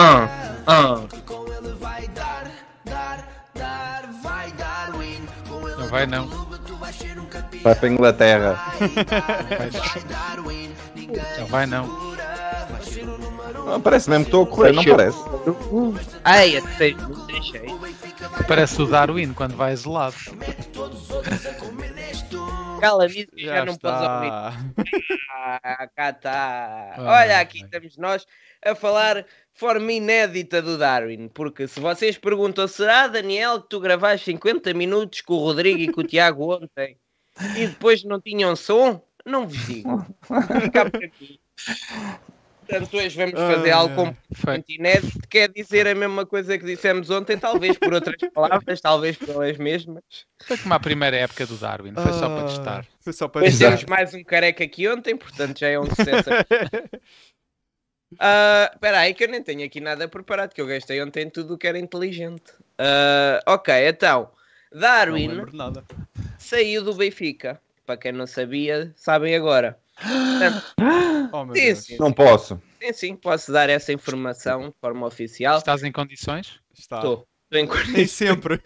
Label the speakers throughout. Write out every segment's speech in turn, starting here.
Speaker 1: ah, ah.
Speaker 2: Não vai não.
Speaker 3: Vai para Inglaterra.
Speaker 2: não vai não. Não, parece mesmo que estou a correr, não parece?
Speaker 1: Ai, eu sei, Parece o
Speaker 2: Darwin quando vai isolado.
Speaker 1: Cala a já, já não está. podes ouvir. Ah, cá está. Ah, Olha, aqui estamos nós a falar forma inédita do Darwin, porque se vocês perguntam, será Daniel que tu gravaste 50 minutos com o Rodrigo e com o Tiago ontem e depois não tinham som? Não vos digo. Fica por aqui. Portanto, hoje vamos fazer oh, algo completamente inédito, quer é dizer a mesma coisa que dissemos ontem, talvez por outras palavras, talvez pelas mesmas. Foi como a primeira época do Darwin, foi só para ah, testar. Foi só para Depois temos mais um careca aqui ontem, portanto já é um sucesso. Ah, espera uh, aí que eu nem tenho aqui nada preparado, que eu gastei ontem tudo o que era inteligente. Uh, ok, então. Darwin saiu do Benfica. Para quem não sabia, sabem agora. oh, não posso. Sim, sim, posso dar essa informação de forma oficial. Estás em condições? Estou. Estou em condições. Nem sempre.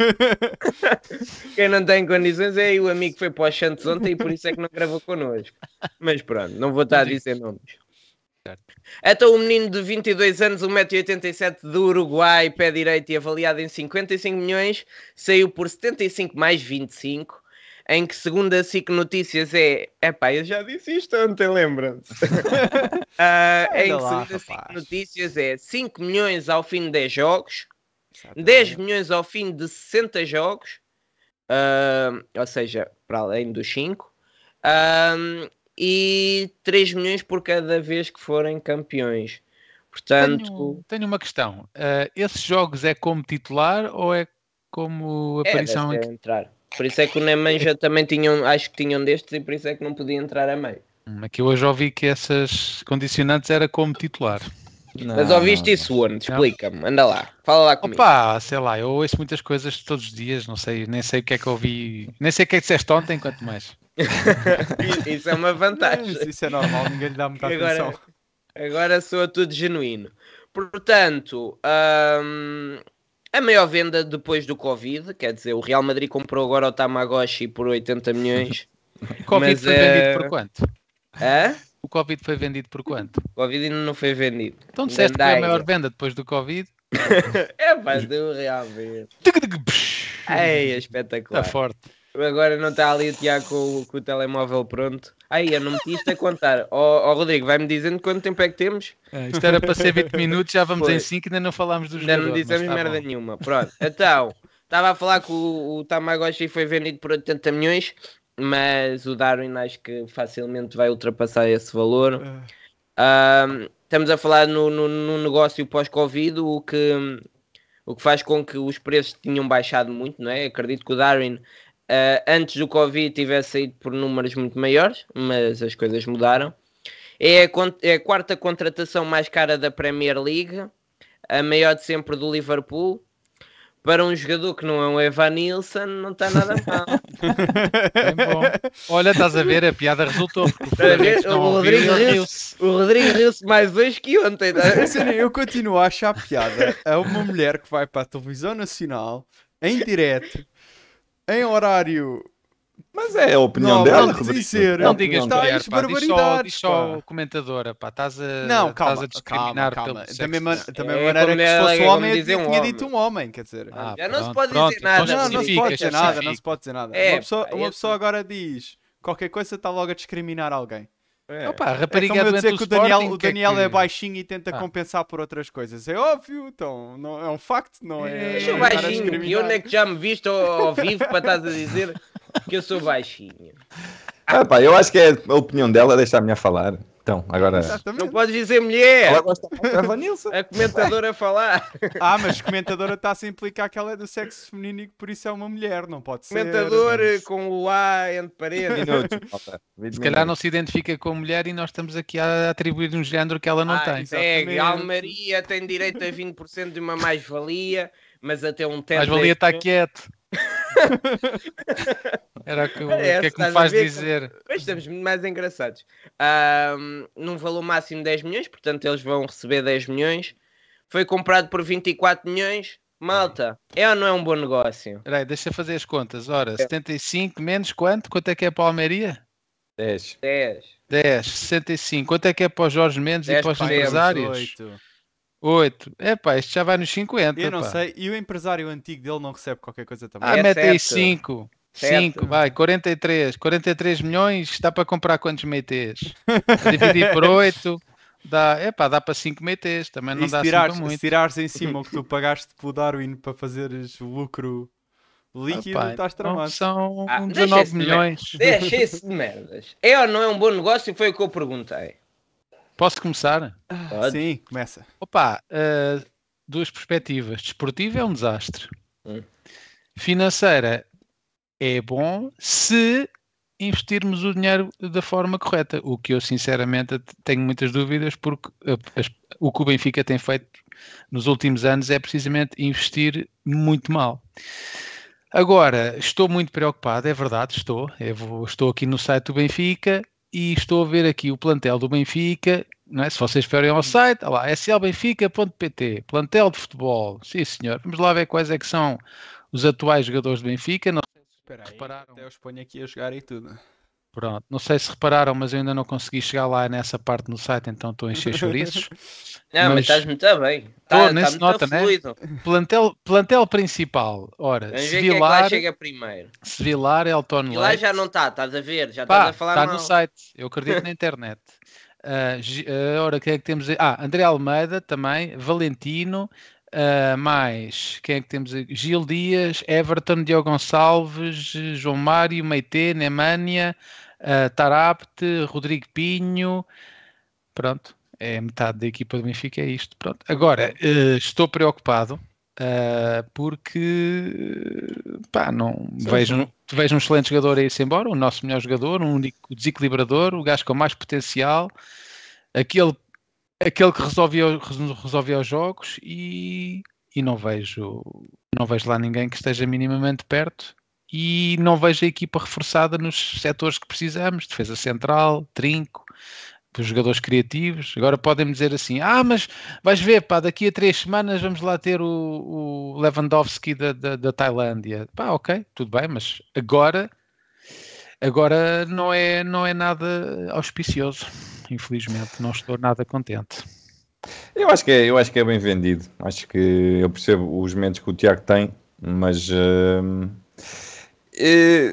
Speaker 1: Quem não tem condições é o amigo que foi para os Santos ontem e por isso é que não gravou connosco. Mas pronto, não vou estar a dizer nomes. Então, o um menino de 22 anos, 1,87m do Uruguai, pé direito e avaliado em 55 milhões, saiu por 75 mais 25, em que, segundo a SIC Notícias, é. Epá, eu já disse isto ontem, lembram-se? uh, ah, em que, segundo a SIC Notícias, é 5 milhões ao fim de 10 jogos, Exatamente. 10 milhões ao fim de 60 jogos, uh, ou seja, para além dos 5. Um, ah, e 3 milhões por cada vez que forem campeões. Portanto, tenho, tenho uma questão.
Speaker 2: Uh, esses jogos é como titular ou é
Speaker 1: como é, aparição? É, entrar. Por isso é que o Nemanja também tinham, acho que tinham destes e por isso é que não podia entrar a meio.
Speaker 2: Aqui hum, é hoje ouvi que essas condicionantes era como titular.
Speaker 1: Não, Mas ouviste não. isso onde? Explica-me, anda lá, fala lá comigo. Opa, sei lá, eu ouço muitas coisas
Speaker 2: todos os dias, não sei, nem sei o que é que ouvi, nem sei o que é que disseste ontem, quanto mais.
Speaker 1: isso é uma vantagem. Isso, isso, é normal, ninguém lhe dá muita agora, atenção. Agora soa tudo genuíno. Portanto, hum, a maior venda depois do Covid, quer dizer, o Real Madrid comprou agora o Tamagotchi por 80 milhões. Covid mas, foi vendido por eh,
Speaker 2: quanto? Hã? O Covid foi vendido por quanto?
Speaker 1: O Covid ainda não foi vendido.
Speaker 2: Então disseste que foi a maior venda depois do Covid? é, mas
Speaker 1: deu realmente. Ai, é espetacular. Está forte. Agora não está ali o Tiago com, com, o telemóvel pronto. Aí, eu não me isto a contar. Ó oh, oh, Rodrigo, vai-me dizendo quanto tempo é que temos? É, isto era para ser 20 minutos, já vamos Foi. em
Speaker 2: 5 ainda não falámos dos Ainda não dizemos tá merda bom.
Speaker 1: nenhuma. Pronto, então. Estava a falar que o, o Tamagotchi foi vendido por 80 milhões, mas o Darwin acho que facilmente vai ultrapassar esse valor. Uh, estamos a falar no, no, no negócio pós-Covid, o que, o que faz com que os preços tenham baixado muito, não é? Acredito que o Darwin Uh, antes do Covid tivesse saído por números muito maiores, mas as coisas mudaram. É a, é a quarta contratação mais cara da Premier League, a maior de sempre do Liverpool. Para um jogador que não é um Evan Nilsson, não está nada mal. é Olha, estás a ver, a piada resultou. o, Rodrigo Rios, o Rodrigo riu-se mais hoje que ontem. Tá?
Speaker 4: Eu continuo a achar piada a é uma mulher que vai para a televisão nacional, em direto, em horário. Mas é a opinião não, dela, Rodrigo. Dizer, não é digas tá, mulher, pá, diz só, diz só
Speaker 2: comentadora, pá, estás a, não, calma, a discriminar calma, calma. Da mesma, da mesma é, maneira que se fosse é um homem, eu tinha dito um
Speaker 4: homem, quer dizer. Ah, não se pode pronto, dizer nada. Então não, não se pode dizer nada, não se pode dizer nada. É, uma pessoa, uma pessoa agora diz qualquer coisa, está logo a discriminar alguém. É. Opa, a então, rapariga é como eu dizer que o Daniel, o é Daniel é, que... é, baixinho e tenta ah. compensar por outras coisas. É óbvio, então, não, é um facto, não é? eu baixinho, e onde é que
Speaker 1: já me viste ao, vivo para estás a dizer que eu sou baixinho? Ah,
Speaker 3: pá, eu acho que é a opinião dela, deixar-me a falar. Então, agora.
Speaker 1: Exatamente. Não podes dizer mulher! Ela gosta
Speaker 4: A comentadora a falar. Ah, mas comentadora está-se a implicar que ela é do sexo feminino e que por isso é uma mulher, não pode ser. Comentador mas... com o A entre paredes. Minutos,
Speaker 2: Se calhar não se identifica com mulher e nós estamos aqui a atribuir um género que ela não ah, tem. É,
Speaker 1: Almaria tem direito a 20% de uma mais-valia, mas até um teto. Mais-valia está
Speaker 2: quieto. Era o que, é, que, é que me faz dizer.
Speaker 1: Pois estamos mais engraçados. Um, num valor máximo de 10 milhões, portanto, eles vão receber 10 milhões. Foi comprado por 24 milhões. Malta, é ou não é um bom negócio? Peraí, deixa eu fazer as contas. Ora, é.
Speaker 2: 75 menos quanto? Quanto é que é para a Almeria? 10. 10. 10, 65. Quanto é que é para o Jorge Mendes e para os empresários? 8. 8. Epá, isto já vai nos 50. Eu não pá. sei.
Speaker 4: E o empresário antigo dele não recebe qualquer coisa também. Ah, é mete aí 5. 5,
Speaker 2: vai, 43. 43 milhões, dá para comprar quantos metes? Dividir por 8, dá, epá, dá para 5 metes, também não e dá tirares, assim muito. Se tirares em cima o que
Speaker 4: tu pagaste para o Darwin para fazeres lucro líquido, ah, estás
Speaker 1: então tramado. São ah, 19 milhões. Deixa isso de merdas. É ou não é um bom negócio? Foi o que eu perguntei.
Speaker 2: Posso começar? Pode. Sim, começa. Opa, uh, duas perspectivas. Desportiva é um desastre. Hum. Financeira é bom se investirmos o dinheiro da forma correta, o que eu sinceramente tenho muitas dúvidas porque eh, o que o Benfica tem feito nos últimos anos é precisamente investir muito mal. Agora, estou muito preocupado, é verdade, estou. Eu vou, estou aqui no site do Benfica e estou a ver aqui o plantel do Benfica. É? Se vocês forem ao site, ah lá, slbenfica.pt, plantel de futebol. Sim, senhor. Vamos lá ver quais é que são os atuais jogadores do Benfica. Não sei
Speaker 4: se repararam. Até os ponho aqui a jogar e tudo.
Speaker 2: Pronto, não sei se repararam, mas eu ainda não consegui chegar lá nessa parte no site, então estou a encher chouriços. não, mas, mas estás muito
Speaker 1: bem. Estou tá, nesse tá nota, né?
Speaker 2: Plantel, plantel principal. Ora, Vamos Sevilar, ver é primeiro. Sevilar, Elton Leite. E lá já
Speaker 1: não está, estás a ver, já estás a falar Está no site,
Speaker 2: eu acredito na internet. Uh, ora, quem é que temos? Ah, André Almeida também, Valentino, Uh, mais, quem é que temos aqui? Gil Dias, Everton, Diogo Gonçalves, João Mário, Meite, Nemanja, uh, Tarapte, Rodrigo Pinho. Pronto, é metade da equipa do Benfica, é isto. Pronto. Agora, uh, estou preocupado porque pá, não, vejo, vejo um excelente jogador a ir-se embora, o nosso melhor jogador, um único desequilibrador, o gajo com mais potencial, aquele aquele que resolvia, resolvia os jogos e, e não vejo não vejo lá ninguém que esteja minimamente perto e não vejo a equipa reforçada nos setores que precisamos, defesa central, trinco, dos jogadores criativos. Agora podem dizer assim: ah, mas vais ver, pá, daqui a três semanas vamos lá ter o, o Lewandowski da, da, da, Tailândia. Pá, ok, tudo bem, mas agora, agora não, é, não é nada auspicioso infelizmente não estou nada contente.
Speaker 3: Eu acho que é, eu acho que é bem vendido. Acho que eu percebo os momentos que o Tiago tem, mas uh,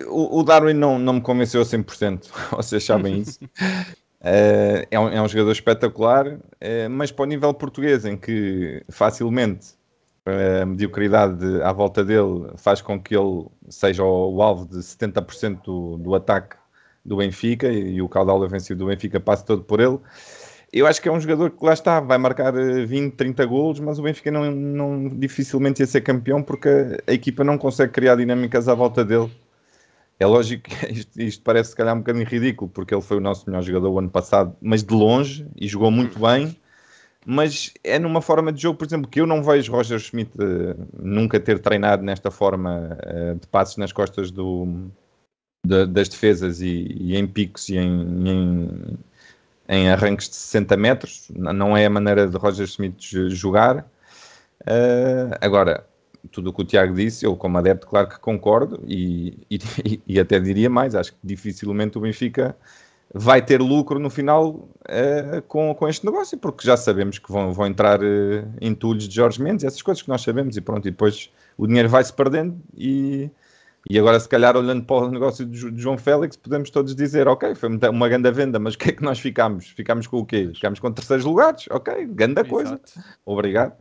Speaker 3: uh, o, Darwin não, não me convenceu a 100%. Vocês sabem isso. Uh, é, um, é um jogador espetacular, eh, mas para o nível português, em que facilmente a mediocridade à volta dele faz com que ele seja o, o alvo de 70% do, do ataque do Benfica e o caudal ofensivo do Benfica passa todo por ele. Eu acho que é um jogador que lá está, vai marcar 20, eh, 30 golos, mas o Benfica não, não dificilmente ia ser campeão porque a equipa não consegue criar dinâmicas à volta dele. É lógico que isto, isto, parece se calhar um bocadinho ridículo, porque ele foi o nosso melhor jogador o ano passado, mas de longe, e jogou muito hum. bem. Mas é numa forma de jogo, por exemplo, que eu não vejo Roger Schmidt eh, nunca ter treinado nesta forma eh, de passos nas costas do, de, das defesas e, e, em picos e em, em, em, arranques de 60 metros. Não é a maneira de Roger Smith jogar. Uh, agora, tudo o que o Tiago disse, eu como adepto, claro que concordo e, e, e, até diria mais, acho que dificilmente o Benfica vai ter lucro no final uh, com, com este negócio, porque já sabemos que vão, vão entrar uh, entulhos de Jorge Mendes, essas coisas que nós sabemos e pronto, e depois o dinheiro vai-se perdendo e, e agora, se calhar, olhando para o negócio de João Félix, podemos todos dizer: ok, foi uma grande venda, mas o que é que nós ficámos? Ficámos com o quê? Ficámos com terceiros lugares, ok, grande coisa, obrigado.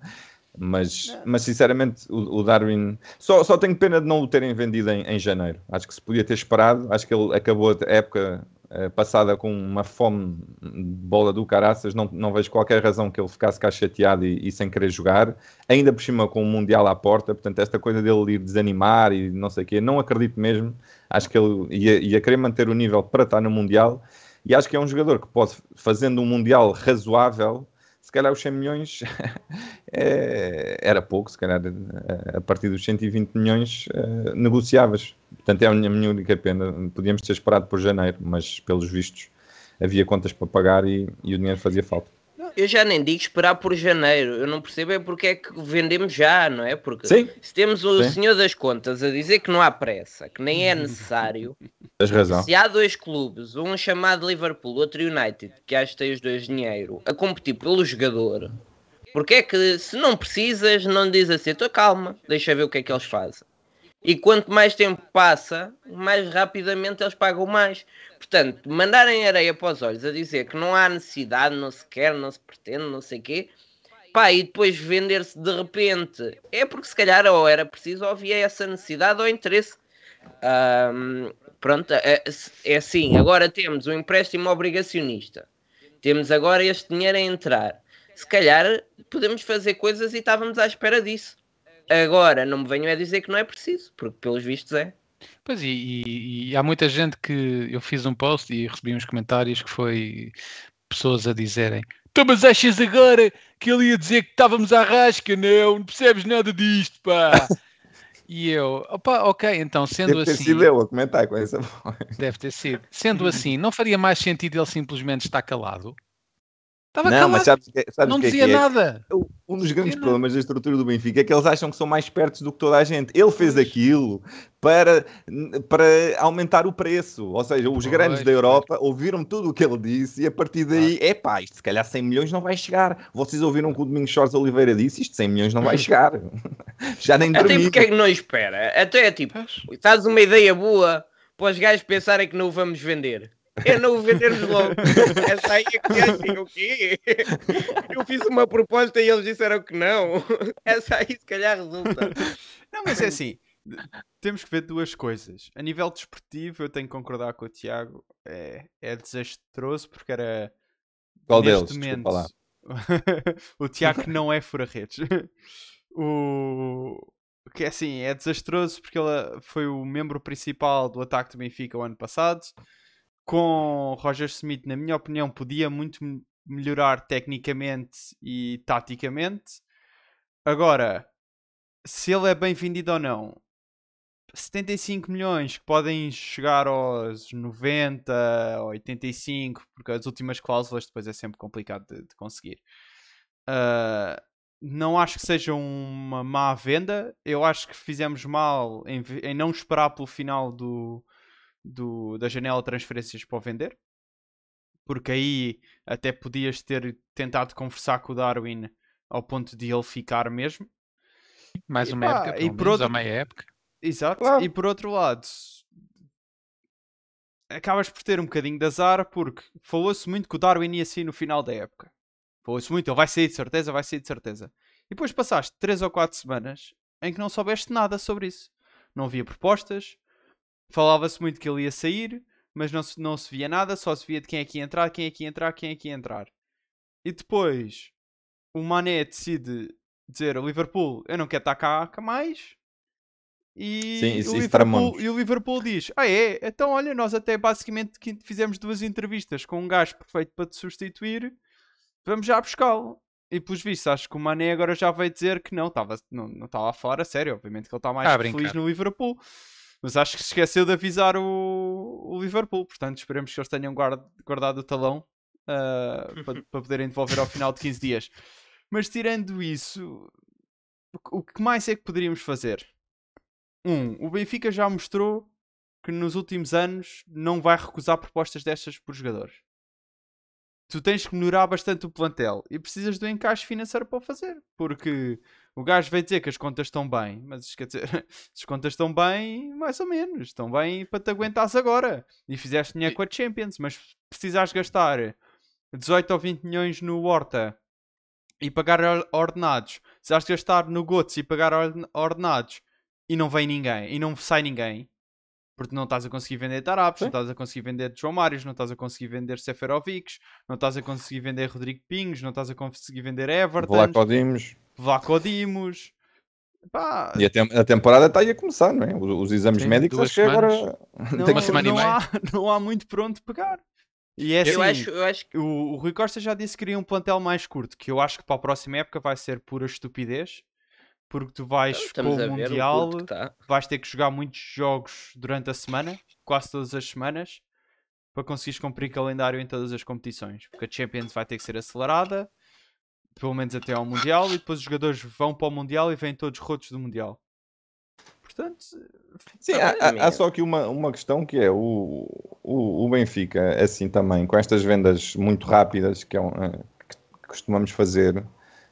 Speaker 3: Mas, mas sinceramente, o, o, Darwin. Só, só tenho pena de não o terem vendido em, em janeiro. Acho que se podia ter esperado. Acho que ele acabou a época eh, passada com uma fome de bola do caraças, não, não vejo qualquer razão que ele ficasse cá chateado e, e, sem querer jogar, ainda por cima com o Mundial à porta, portanto esta coisa dele ir desanimar e não sei o quê, não acredito mesmo, acho que ele ia, ia, querer manter o nível para estar no Mundial, e acho que é um jogador que pode, fazendo um Mundial razoável, se calhar os 100 milhões é, era pouco, se calhar eh, a partir dos 120 milhões é, eh, negociavas. Portanto, é a minha única pena. Podíamos ter esperado por janeiro, mas pelos vistos havia contas para pagar e, e o dinheiro fazia falta.
Speaker 1: Eu já nem digo esperar por janeiro. Eu não percebo é porque é que vendemos já, não é? Porque Sim. se temos o Sim. senhor das contas a dizer que não há pressa, que nem é necessário.
Speaker 3: Tens razão. Se
Speaker 1: há dois clubes, um chamado Liverpool, outro United, que acho que tem os dois dinheiro, a competir pelo jogador, porque é que se não precisas, não diz assim, estou calma, deixa ver o que é que eles fazem. E quanto mais tempo passa, mais rapidamente eles pagam mais. Portanto, mandarem areia para os olhos a dizer que não há necessidade, não se quer, não se pretende, não sei o quê, pá, e depois vender-se de repente, é porque se calhar ou era preciso ou havia essa necessidade ou interesse. Um, pronto, é, é assim. Agora temos um empréstimo obrigacionista, temos agora este dinheiro a entrar. Se calhar podemos fazer coisas e estávamos à espera disso. Agora, não me venham a dizer que não é preciso, porque pelos vistos é.
Speaker 2: Pois, e, e, e há muita gente que eu fiz um post e recebi uns comentários que foi pessoas a dizerem
Speaker 1: Então, mas achas agora que ele ia
Speaker 2: dizer que estávamos à rasca? Não, não percebes nada disto, pá! E eu, opa, ok, então sendo deve assim. Deve ter sido eu a comentar com essa voz. Deve ter sido. Sendo assim, não faria mais sentido ele simplesmente estar calado? Estava não, calado. mas sabes, é- sabes não que é dizia é que nada. É?
Speaker 3: Um dos grandes não. problemas da estrutura do Benfica é que eles acham que são mais espertos do que toda a gente. Ele fez aquilo para, para aumentar o preço. Ou seja, os grandes da Europa ouviram tudo o que ele disse e a partir daí, é pá, isto se calhar 100 milhões não vai chegar. Vocês ouviram que o Domingos Jorge Oliveira disse isto 100 milhões não vai chegar. Já nem dormi. Até porque é que não
Speaker 1: espera? Até é tipo, estás uma ideia boa para os gajos pensarem que não o vamos vender é não o vendermos logo. Essa aí é que é assim, o quê? Eu fiz uma proposta e eles disseram que não. Essa é aí se calhar resulta. Não, mas é assim.
Speaker 4: Temos que ver duas coisas. A nível desportivo, eu tenho que concordar com o Tiago. É, é desastroso porque era. Qual neste deles? Momento, o Tiago não é fura-redes. O que é assim, é desastroso porque ele foi o membro principal do ataque do Benfica o ano passado com Roger Smith, na minha opinião, podia muito melhorar tecnicamente e taticamente. Agora, se ele é bem vendido ou não, 75 milhões que podem chegar aos 90, 85, porque as últimas cláusulas depois é sempre complicado de, de conseguir. Uh, não acho que seja uma má venda. Eu acho que fizemos mal em, em não esperar pelo final do, do, da janela de transferências para o vender, porque aí até podias ter tentado conversar com o Darwin ao ponto de ele ficar mesmo. Mais e, uma pá, época, pelo e por outro... É meia época. Exato, claro. e por outro lado, acabas por ter um bocadinho de azar, porque falou-se muito que o Darwin ia sair no final da época. Falou-se muito, ele vai sair de certeza, vai sair de certeza. E depois passaste 3 ou 4 semanas em que não soubeste nada sobre isso. Não havia propostas, Falava-se muito que ele ia sair, mas não se, não se via nada, só se via de quem é que ia entrar, quem é que ia entrar, quem é que ia entrar. E depois o Mané decide dizer ao Liverpool: Eu não quero estar cá, cá mais. E, Sim, isso, o isso e o Liverpool diz: Ah, é? Então, olha, nós até basicamente fizemos duas entrevistas com um gajo perfeito para te substituir. Vamos já buscá-lo. E pelos vistos, acho que o Mané agora já veio dizer que não, estava não, não fora, sério. Obviamente que ele está mais feliz no Liverpool. Mas acho que se esqueceu de avisar o, o Liverpool. Portanto, esperemos que eles tenham guard, guardado o talão uh, ah, para, para poderem devolver ao final de 15 dias. Mas tirando isso, o que mais é que poderíamos fazer? Um, o Benfica já mostrou que nos últimos anos não vai recusar propostas destas por jogadores. Tu tens que melhorar bastante o plantel e precisas do encaixe financeiro para o fazer, porque o gajo vai dizer que as contas estão bem, mas quer dizer, as contas estão bem, mais ou menos. Estão bem para te aguentares agora. E fizeste dinheiro com a Champions, mas precisares gastar 18 ou 20 milhões no Horta e pagar ordenados. precisares gastar no Gots e pagar ordenados. E não vem ninguém, e não sai ninguém. Porque não estás a conseguir vender Tarapes, não estás a conseguir vender João Mários, não estás a conseguir vender Seferovics, não estás a conseguir vender Rodrigo Pingos, não estás a conseguir vender Everton. Vou lá Vacodimos. Pá.
Speaker 3: E a, tem a temporada está aí a começar, não é? Os, os exames médicos acho que agora. Não, uma semana não,
Speaker 4: e meia. Há, não há muito para onde pegar.
Speaker 1: E é assim, eu acho,
Speaker 4: eu acho que... o, o Rui Costa já disse que queria um plantel mais curto, que eu acho que para a próxima época vai ser pura estupidez, porque tu vais então, Estamos para o Mundial, o tá. vais ter que jogar muitos jogos durante a semana, quase todas as semanas, para conseguires cumprir calendário em todas as competições, porque a Champions vai ter que ser acelerada, pelo menos até ao Mundial, e depois os jogadores vão para o Mundial e vêm todos rotos do Mundial. Portanto,
Speaker 3: Sim, há, é. há, só aqui uma, uma questão que é o, o, o, Benfica, assim também, com estas vendas muito rápidas que, é um, eh, que costumamos fazer,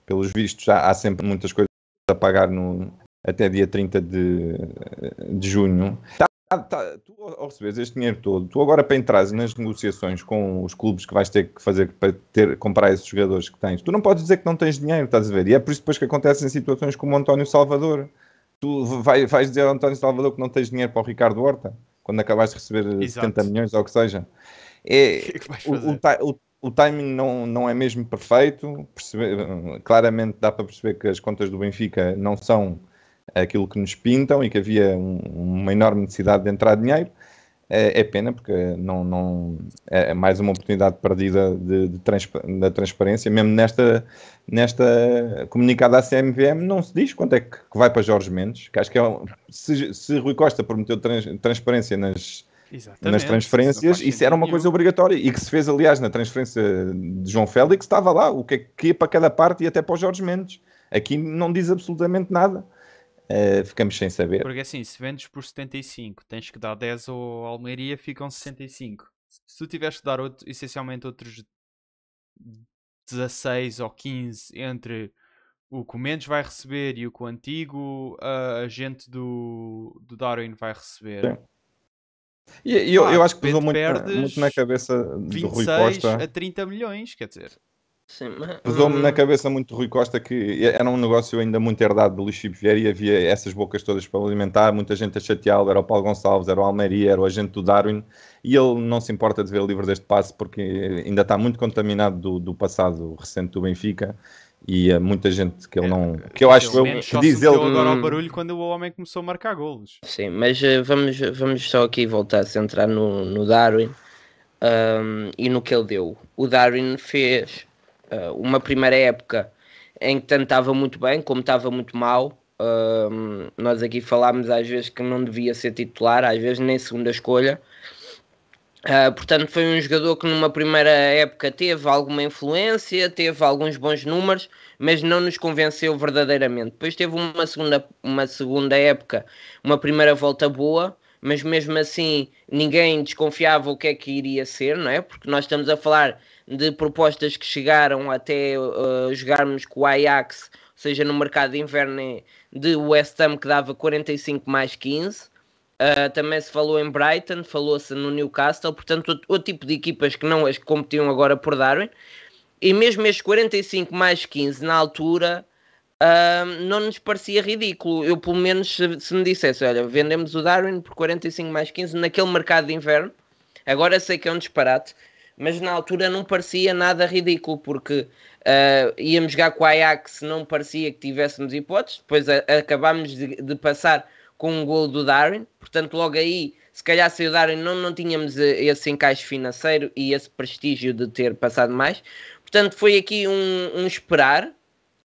Speaker 3: pelos vistos, há, há, sempre muitas coisas a pagar no, até dia 30 de, eh, de junho. Está ah, tá, tu ao receber este dinheiro todo, tu agora para entrar nas negociações com os clubes que vais ter que fazer para ter, comprar esses jogadores que tens, tu não podes dizer que não tens dinheiro, estás a ver? E é por isso depois que acontecem situações como o António Salvador. Tu vai, vais dizer ao António Salvador que não tens dinheiro para o Ricardo Horta, quando acabaste de receber eh, Exato. 70 milhões ou o que seja. É, que é que o, o, o, timing não, não é mesmo perfeito, hum, claramente dá para perceber que as contas do Benfica não são aquilo que nos pintam e que havia um, uma enorme necessidade de entrar dinheiro. É, é pena, porque não, não, é, é mais uma oportunidade perdida de, de transpa da transparência. Mesmo nesta, nesta comunicada à CMVM, não se diz quanto é que, que vai para Jorge Mendes. Que acho que é, se, se Rui Costa prometeu trans, transparência nas, nas transferências, isso, isso era uma coisa obrigatória e que se fez, aliás, na transferência de João Félix, estava lá o que é que ia para cada parte e até para Jorge Mendes. Aqui não diz absolutamente nada. Uh, ficamos sem saber.
Speaker 4: Porque é assim, se vendes por 75, tens que dar 10 ao Almeria, ficam 65. Se tu tiveres que dar outro, essencialmente outros 16 ou 15 entre o que o Mendes vai receber e o que o antigo uh, agente do, do Darwin vai receber. Sim.
Speaker 3: E, eu, ah, eu acho que pesou muito, muito, na cabeça do Rui Costa. a
Speaker 4: 30 milhões, quer dizer. Sim, mas... Pesou-me na hum,
Speaker 3: cabeça muito Rui Costa que era um negócio ainda muito herdado do Luís Chico Vieira e havia essas bocas todas para alimentar, muita gente a chateá-lo, era o Paulo Gonçalves, era o Almeria, era o agente do Darwin, e ele não se importa de ver livre deste passo porque ainda está muito contaminado do, do passado recente do Benfica e há muita gente que ele é, não. que
Speaker 1: eu acho que que diz ele. agora ao barulho
Speaker 4: quando o homem começou a marcar golos.
Speaker 1: Sim, mas eh, vamos, vamos só aqui voltar a centrar no, no Darwin um, e no que ele deu. O Darwin fez uh, uma primeira época em que tanto estava muito bem como estava muito mal. Uh, nós aqui falámos às vezes que não devia ser titular, às vezes nem segunda escolha. Uh, portanto, foi um jogador que numa primeira época teve alguma influência, teve alguns bons números, mas não nos convenceu verdadeiramente. Depois teve uma segunda, uma segunda época, uma primeira volta boa, mas mesmo assim ninguém desconfiava o que é que iria ser, não é? Porque nós estamos a falar de propostas que chegaram até uh, jogarmos com o Ajax, ou seja, no mercado de inverno eh, de West Ham que dava 45 mais 15. Uh, eh, também se falou em Brighton, falou-se no Newcastle, portanto, outro, tipo de equipas que não as que competiam agora por Darwin. E mesmo estes 45 mais 15 na altura Uh, não nos parecia ridículo. Eu, pelo menos, se, se, me dissesse, olha, vendemos o Darwin por 45 mais 15 naquele mercado de inverno, agora sei que é um disparate, mas na altura não parecia nada ridículo, porque uh, íamos jogar com o Ajax, não parecia que tivéssemos hipóteses, depois a, acabámos de, de, passar com um gol do Darwin, portanto, logo aí, se calhar sem o Darwin não, não tínhamos eh, esse encaixe financeiro e esse prestígio de ter passado mais. Portanto, foi aqui um, um esperar,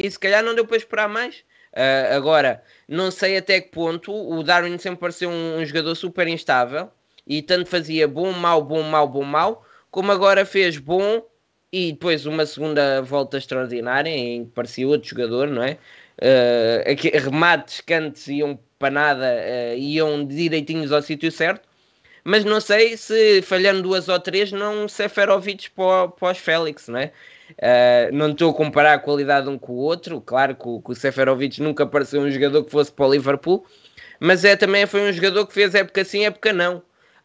Speaker 1: e se calhar não deu para esperar mais. Uh, agora, não sei até que ponto o Darwin sempre pareceu um, um, jogador super instável e tanto fazia bom, mal, bom, mal, bom, mal, como agora fez bom e depois uma segunda volta extraordinária em que parecia outro jogador, não é? Uh, aqui, remates, cantos iam para nada, uh, ah, iam direitinhos ao sítio certo, mas não sei se falhando duas ou três, não Seferovic para, para os Félix, não é? Uh, não estou a comparar a qualidade um com o outro, claro que o, que o Seferovic nunca pareceu um jogador que fosse para o Liverpool, mas é também foi um jogador que fez época sim, época não.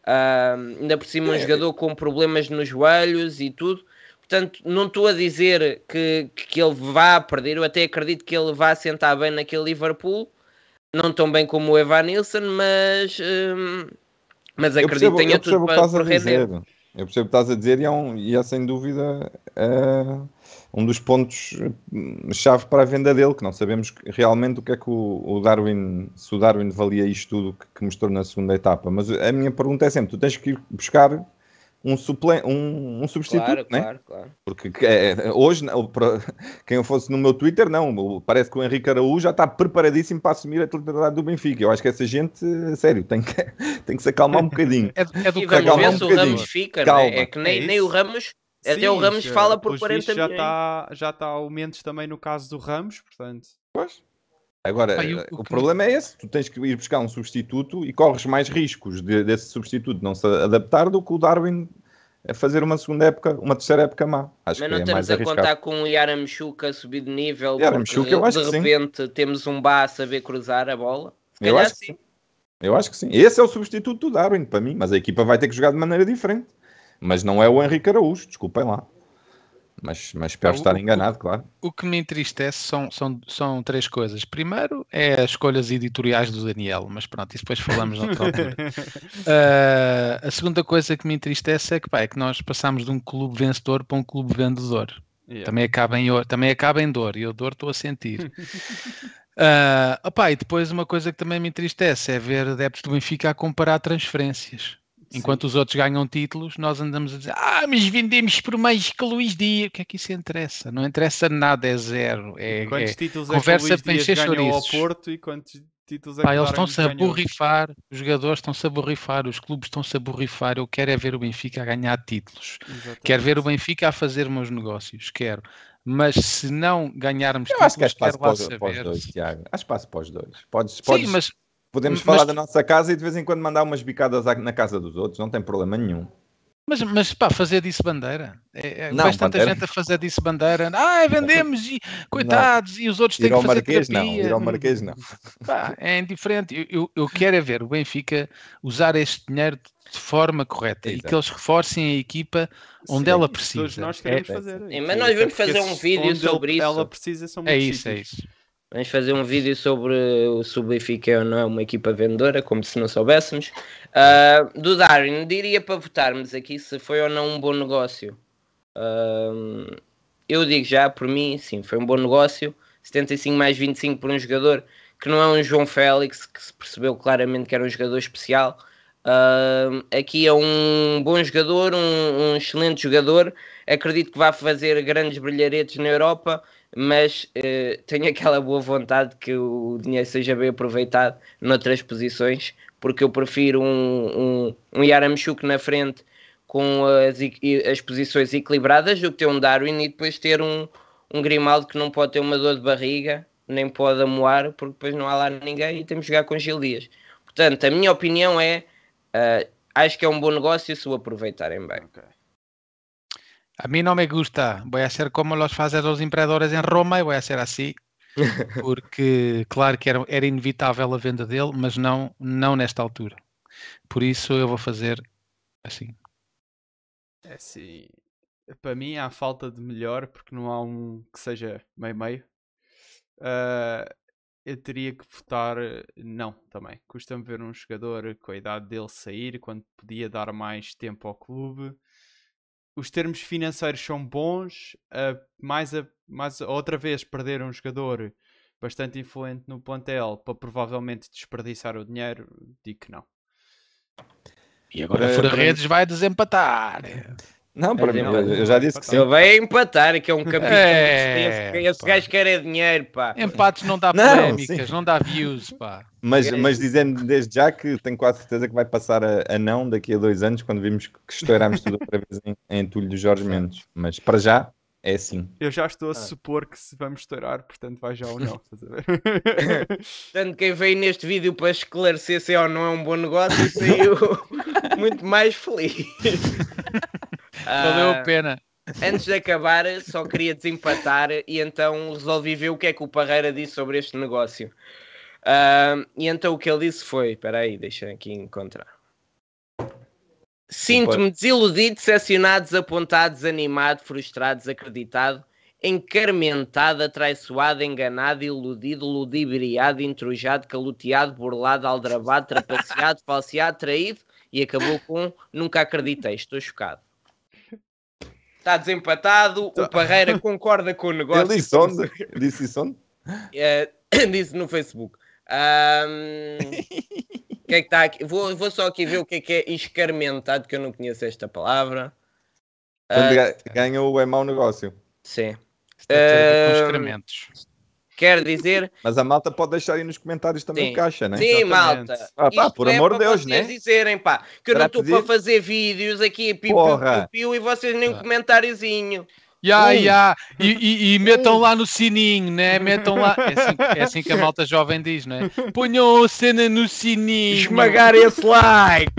Speaker 1: Uh, ainda por cima, um é, é. jogador com problemas nos joelhos e tudo. Portanto, não estou a dizer que, que ele vá perder, eu até acredito que ele vá sentar bem naquele Liverpool, não tão bem como o Evan Nilsson, mas, uh, mas acredito que tenha tudo para, para render. Dizer.
Speaker 3: Eu percebo o que estás a dizer e é, um, e é sem dúvida é um dos pontos-chave hum, para a venda dele, que não sabemos realmente o que é que o, o Darwin, se o Darwin valia isto tudo que, que, mostrou na segunda etapa. Mas a minha pergunta é sempre: tu tens que ir buscar um, suple, um, um substituto, claro, né? Claro, claro. Porque é, é hoje, quem eu fosse no meu Twitter, não, parece que o Henrique Araújo já está preparadíssimo para assumir a titularidade do Benfica. Eu acho que essa gente, sério, tem que, tem que se acalmar um bocadinho. é, do que é um o Ramos fica, é? Calma, né? é que
Speaker 1: nem, é nem o
Speaker 4: Ramos... Sim, até o Ramos fala por 40 milhões. Já está já tá o também no caso do Ramos, portanto. Pois.
Speaker 3: Agora, Pai, o, o que... problema é esse: tu tens que ir buscar um substituto e corres mais riscos de, desse substituto não se adaptar do que o Darwin a fazer uma segunda época, uma terceira época má. Acho Mas não que é estamos a contar
Speaker 1: com o Yara Michuca subir de nível, porque Michuca, eu acho de repente sim. temos um Bá a saber cruzar a bola. eu acho sim. sim.
Speaker 3: Eu acho que sim. Esse é o substituto do Darwin para mim, mas a equipa vai ter que jogar de maneira diferente. Mas não é o Henrique Araújo, desculpem lá mas, mas pior estar o, enganado, claro.
Speaker 2: O que me entristece são, são, são três coisas. Primeiro é as escolhas editoriais do Daniel, mas pronto, isso depois falamos noutra altura. Uh, a segunda coisa que me entristece é que, pá, é que nós passamos de um clube vencedor para um clube vendedor. Yeah. Também, acaba em, também acaba em dor, e eu dor estou a sentir. Uh, ah, opa, e depois uma coisa que também me entristece é ver adeptos do Benfica a comparar transferências. Enquanto Sim. os outros ganham títulos, nós andamos a dizer: Ah, mas vendemos por mais que Luís Dias. O que é que isso interessa? Não interessa nada, é zero. É, quantos é, títulos é conversa é que Luís Dias ganhou ao Porto e quantos títulos é Pá, que eles estão-se a borrifar, os jogadores estão-se a borrifar, os clubes estão-se a borrifar. Eu quero é ver o Benfica a ganhar títulos, Exatamente. quero ver o Benfica a fazer meus negócios, quero. Mas se não ganharmos eu títulos, acho que há espaço para, para os
Speaker 3: dois, Tiago. Há espaço para os dois. Podes, podes... Sim, mas Podemos falar da nossa casa e de vez em quando mandar umas bicadas na casa dos outros, não tem problema nenhum.
Speaker 2: Mas, mas pá, fazer disso bandeira. É, é não, tanta gente a fazer disso bandeira. Ah, vendemos e coitados, não. e os outros têm ir ao que fazer Marquês, terapia. Não, ir ao Marquês não. Pá, é indiferente. Eu, eu quero é ver o Benfica usar este dinheiro de forma correta Exato. e que eles reforcem a equipa onde Sim, ela precisa. Nós é, é, fazer. É, mas nós vamos fazer um vídeo sobre isso. Ela precisa são é isso, é isso.
Speaker 1: Vamos fazer um vídeo sobre se o Benfica é ou não é uma equipa vendedora, como se não soubéssemos. Uh, do Darwin, diria para votarmos aqui se foi ou não um bom negócio. Uh, eu digo já, por mim, sim, foi um bom negócio. 75 mais 25 por um jogador que não é um João Félix, que se percebeu claramente que era um jogador especial. Uh, aqui é um bom jogador, um, um, excelente jogador. Acredito que vai fazer grandes brilharetes na Europa mas uh, tenho aquela boa vontade que o dinheiro seja bem aproveitado noutras posições, porque eu prefiro um, um, um Yaramchuk na frente com as, as posições equilibradas do que ter um Darwin e depois ter um, um Grimaldo que não pode ter uma dor de barriga, nem pode amoar, porque depois não há lá ninguém e temos que jogar com Gil Dias. Portanto, a minha opinião é: uh, acho que é um bom negócio se o aproveitarem bem. Okay.
Speaker 2: A mí no me gusta. Voy a ser como los fazem los empreendedores em Roma e vou ser assim, porque claro que era, era, inevitável a venda dele, mas não, não nesta altura. Por isso eu vou fazer assim.
Speaker 4: É assim. Para mim há falta de melhor, porque não há um que seja meio-meio. Uh, ah, eu teria que votar não também. Custa-me ver um jogador com a idade dele sair quando podia dar mais tempo ao clube os termos financeiros são bons, uh, mais, a, mais a outra vez perder um jogador bastante influente no plantel para provavelmente desperdiçar o dinheiro, digo que não.
Speaker 1: E agora eh, fora Redes vai desempatar. Eh, não, para mim, eu já disse que sim. Ele vai empatar, que é um campeão é, Esse gajo quer é dinheiro,
Speaker 2: pá. Empates não dá polémicas, não, não dá views, pá. Mas, mas
Speaker 3: dizendo desde já que tenho quase certeza que vai passar a, a não daqui a dois anos, quando vimos que estourámos tudo outra vez em, em entulho do Jorge Mendes. Mas para já, é assim.
Speaker 4: Eu já estou a ah. supor que se vamos estourar, portanto vai já ou não.
Speaker 1: portanto, quem veio neste vídeo para esclarecer se é ou não é um bom negócio saiu muito mais feliz. Valeu a ah, pena. Antes de acabar, só queria desempatar e então resolvi ver o que é que o Parreira disse sobre este negócio. Uh, e então o que ele disse foi: espera aí, deixa aqui encontrar. Sinto-me desiludido, decepcionado, desapontado, desanimado, frustrado, desacreditado, encarmentado, atraiçoado, enganado, iludido, ludibriado, intrujado, caloteado, burlado, aldrabado, trapaceado, falseado, traído e acabou com nunca acreditei, estou chocado está desempatado, o então- Parreira concorda com o negócio. Ele disse onde? Disse isso onde? Uh, disse no Facebook. Um... que é que está aqui? Vou, vou só aqui ver o que é que é escarmentado, que eu não conheço esta palavra. Quando uh,
Speaker 3: ah, ganha o é mau negócio. Sim. Está é uh, com
Speaker 1: excrementos. Quer dizer.
Speaker 3: Mas a malta pode deixar aí nos comentários também Sim. o caixa, né? Sim, Exatamente. malta. Ah, pá, por é amor de
Speaker 1: Deus, né? dizerem, pá, que eu Será não estou para fazer vídeos aqui, piu, piu, piu, piu, e vocês nem um ah. comentáriozinho. Yeah, yeah.
Speaker 2: E, e, e metam lá no sininho, né? Metam lá. É assim, é assim, que a malta jovem diz, né? Ponham a cena no sininho. Esmagar mano.
Speaker 1: esse like.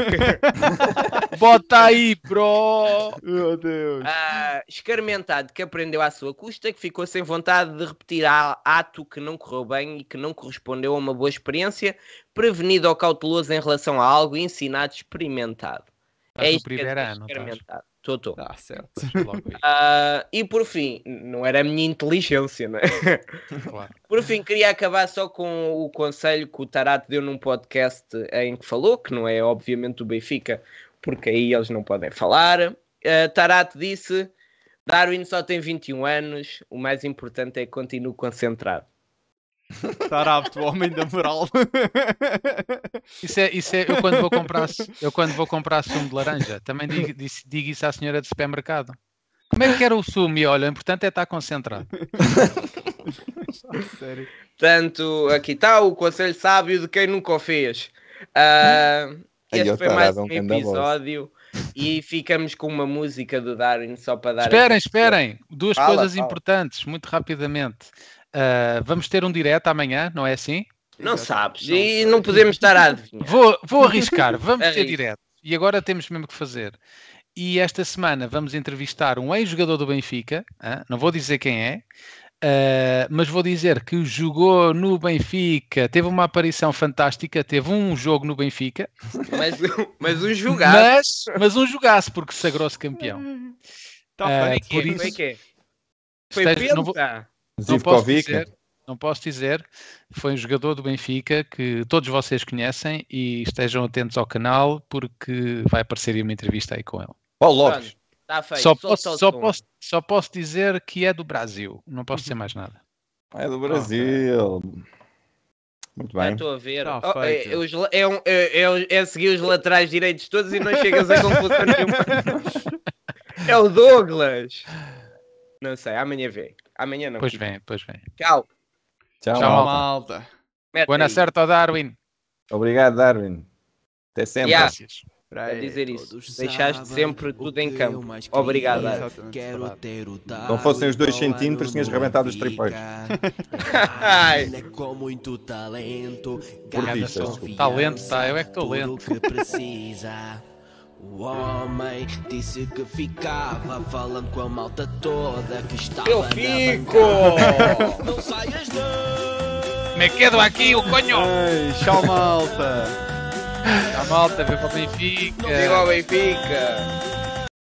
Speaker 1: Bota aí, bro. Meu Deus. Ah, escarmentado que aprendeu à sua custa, que ficou sem vontade de repetir ato que não correu bem e que não correspondeu a uma boa experiência, prevenido ou cauteloso em relação a algo ensinado, experimentado.
Speaker 2: é isso primeiro ano,
Speaker 1: Tá estou, estou. Ah, certo. uh, e por fim, não era a minha inteligência, né? Claro. Por fim, queria acabar só com o conselho que o Tarato deu num podcast em que falou, que não é obviamente o Benfica, porque aí eles não podem falar. Uh, ah, Tarato disse: Darwin só tem 21 anos, o mais importante é que continue concentrado. Tarapto, tá o homem da moral. Isso é, isso é eu,
Speaker 2: quando vou comprar, eu quando vou comprar sumo de laranja, também digo, digo isso à senhora de supermercado. Como é que era o sumo? E olha, o importante é estar concentrado.
Speaker 1: Sério. Portanto, aqui está o conselho sábio de quem nunca o fez. Uh, este foi tá mais é um episódio e ficamos com uma música do Darwin só para dar. Esperem,
Speaker 2: esperem. Duas fala, coisas fala. importantes, muito rapidamente. Uh, vamos ter um direto amanhã, não é assim?
Speaker 1: Não Exato. sabes, não e não podemos estar a adivinhar. Vou, vou arriscar, vamos ter direto.
Speaker 2: E agora temos mesmo que fazer. E esta semana vamos entrevistar um ex-jogador do Benfica, ah, não vou dizer quem é, Uh, mas vou dizer que jogou no Benfica, teve uma aparição fantástica, teve um jogo no Benfica.
Speaker 1: Mas, mas um jogaço.
Speaker 2: mas, mas um jogaço, porque sagrou-se campeão. Então, uh, por é, isso, foi que é.
Speaker 1: Foi esteja, não, vou, não,
Speaker 2: posso dizer, não posso dizer, foi um jogador do Benfica que todos vocês conhecem e estejam atentos ao canal porque vai aparecer uma entrevista aí com ele. Paulo Lopes. Tá feito. Só, posso, só, posso, só posso dizer que é do Brasil. Não posso dizer mais nada.
Speaker 1: É do Brasil. Muito bem. Estou a ver. Tá oh, é, é, é, é, seguir os laterais direitos todos e não chegas a conclusão nenhuma. é o Douglas. Não sei, amanhã vem. Amanhã não. Pois
Speaker 2: vem, pois vem. Tchau. Tchau, Tchau
Speaker 1: malta. malta. Boa certa
Speaker 2: ao Darwin. Obrigado, Darwin.
Speaker 3: Até sempre. Yeah
Speaker 1: para dizer isso. Deixaste sempre tudo em campo. Obrigado. É quero é ter o não fossem os dois centímetros,
Speaker 3: tinhas rebentado os tripões.
Speaker 1: É com muito talento, talento, tá? Eu é que estou lento. O homem disse que ficava falando com a malta
Speaker 2: toda que estava. Eu fico!
Speaker 1: Não saias
Speaker 2: Me quedo aqui, o conho! Ei, tchau, malta! La morte per i pick. Di nuovo i
Speaker 1: pick.